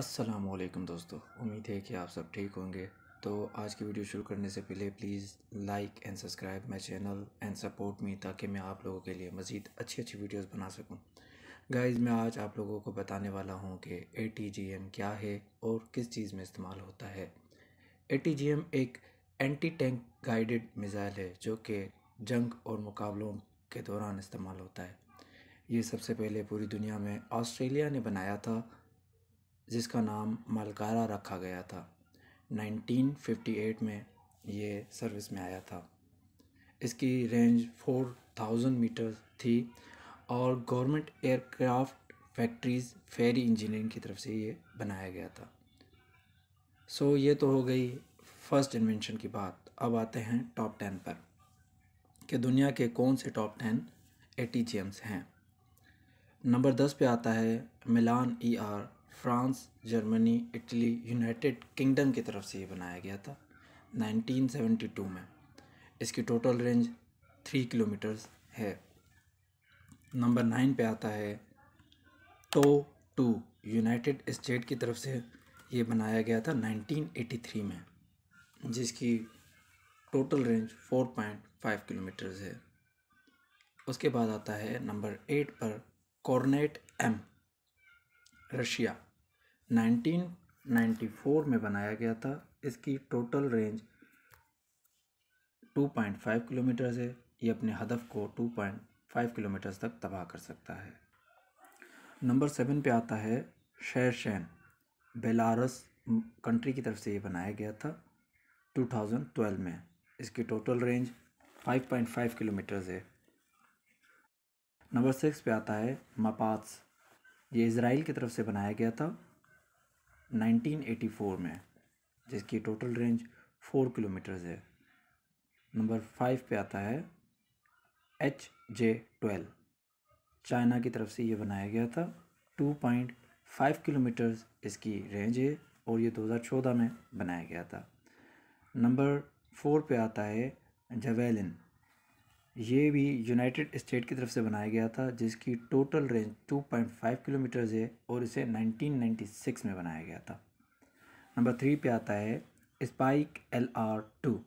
असलकम दोस्तों उम्मीद है कि आप सब ठीक होंगे तो आज की वीडियो शुरू करने से पहले please like and subscribe my channel and support me ताकि मैं आप लोगों के लिए मज़ीद अच्छी अच्छी वीडियोस बना सकूं गाइस मैं आज आप लोगों को बताने वाला हूं कि ए क्या है और किस चीज़ में इस्तेमाल होता है ए एक एंटी टैंक गाइडेड मिज़ाइल है जो कि जंग और मुकाबलों के दौरान इस्तेमाल होता है ये सबसे पहले पूरी दुनिया में ऑस्ट्रेलिया ने बनाया था जिसका नाम मलकारा रखा गया था 1958 में ये सर्विस में आया था इसकी रेंज 4000 मीटर थी और Government Aircraft Factories Fairey Engineering की तरफ से ये बनाया गया था सो so, ये तो हो गई फर्स्ट इन्वेंशन की बात अब आते हैं टॉप टेन पर कि दुनिया के कौन से टॉप टेन ए हैं नंबर दस पे आता है Milan E e R France Germany Italy United Kingdom की तरफ से ये बनाया गया था 1972 में इसकी टोटल रेंज थ्री किलोमीटर्स है नंबर नाइन पे आता है टो तो टू यूनाइटेड स्टेट की तरफ से ये बनाया गया था 1983 में जिसकी टोटल रेंज 4.5 किलोमीटर्स है उसके बाद आता है नंबर एट पर कॉर्नेट एम रशिया 1994 में बनाया गया था इसकी टोटल रेंज 2.5 किलोमीटर है ये अपने हदफ को 2.5 किलोमीटर तक तबाह कर सकता है नंबर सेवन पे आता है शेरशैन बेलारस कंट्री की तरफ से ये बनाया गया था 2012 में इसकी टोटल रेंज 5.5 किलोमीटर्स है नंबर सिक्स पे आता है मपात्स ये इसराइल की तरफ से बनाया गया था 1984 में जिसकी टोटल रेंज फोर किलोमीटर्स है नंबर फाइव पे आता है एच जे ट्वेल्व चाइना की तरफ से ये बनाया गया था टू पॉइंट फाइव किलोमीटर्स इसकी रेंज है और ये 2014 में बनाया गया था नंबर फोर पे आता है जवेलिन ये भी यूनाइटेड स्टेट की तरफ से बनाया गया था जिसकी टोटल रेंज 2.5 किलोमीटर है और इसे 1996 में बनाया गया था नंबर थ्री पे आता है Spike L R two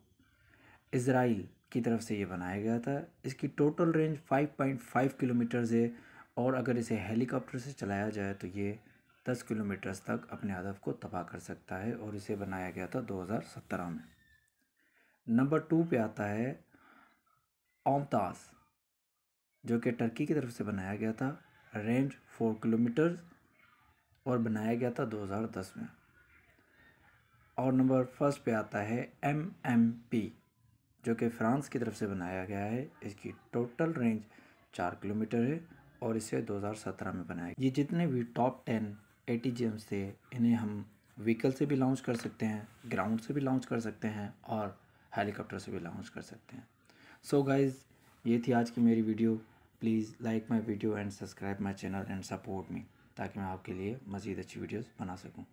Israel की तरफ से ये बनाया गया था इसकी टोटल रेंज 5.5 किलोमीटर्स है और अगर इसे हेलीकॉप्टर से चलाया जाए तो ये 10 किलोमीटर्स तक अपने हदफ को तबाह कर सकता है और इसे बनाया गया था दो में नंबर टू पर आता है ओमतास जो कि टर्की की तरफ से बनाया गया था रेंज फोर किलोमीटर्स और बनाया गया था 2010 में और नंबर फर्स्ट पे आता है एम एम पी जो कि फ्रांस की तरफ से बनाया गया है इसकी टोटल रेंज चार किलोमीटर है और इसे 2017 में बनाया ये जितने भी top ten A T G Ms थे इन्हें हम व्हीकल से भी लॉन्च कर सकते हैं ग्राउंड से भी लॉन्च कर सकते हैं और हेलीकॉप्टर से भी लॉन्च कर सकते हैं सो गाइज़ ये थी आज की मेरी video please like my video and subscribe my channel and support me ताकि मैं आपके लिए मज़ीद अच्छी वीडियोस बना सकूं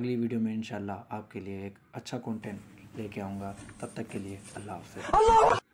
अगली वीडियो में इंशाल्लाह आपके लिए एक अच्छा कंटेंट लेके आऊँगा तब तक के लिए अल्लाह हाफ़